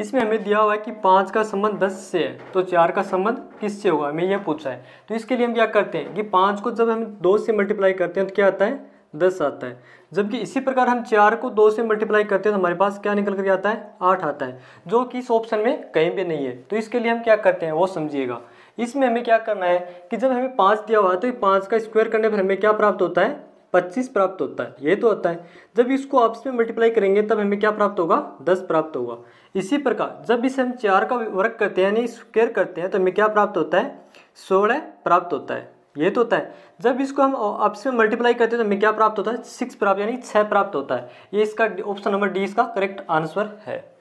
इसमें हमें दिया हुआ है कि पाँच का संबंध दस से है तो चार का संबंध किससे होगा हमें यह पूछा है तो इसके लिए हम क्या करते हैं कि पाँच को जब हम दो से मल्टीप्लाई करते हैं तो क्या आता है दस आता है जबकि इसी प्रकार हम चार को दो से मल्टीप्लाई करते हैं तो हमारे पास क्या निकल कर आता है आठ आता है जो कि इस ऑप्शन में कहीं भी नहीं है तो इसके लिए हम क्या करते हैं वो समझिएगा इसमें हमें क्या करना है कि जब हमें पाँच दिया हुआ है तो पाँच का स्क्वायर करने पर हमें क्या प्राप्त होता है पच्चीस प्राप्त होता है ये तो होता है जब इसको आपस में मल्टीप्लाई करेंगे तब हमें क्या प्राप्त होगा दस प्राप्त होगा इसी प्रकार जब इसे हम चार का वर्क करते हैं यानी स्क्वेयर करते हैं तो हमें क्या प्राप्त होता है सोलह प्राप्त होता है ये तो होता है जब इसको हम आपस में मल्टीप्लाई करते हैं तो हमें क्या प्राप्त होता है सिक्स प्राप्त यानी छः प्राप्त होता है ये इसका ऑप्शन नंबर डी इसका करेक्ट आंसर है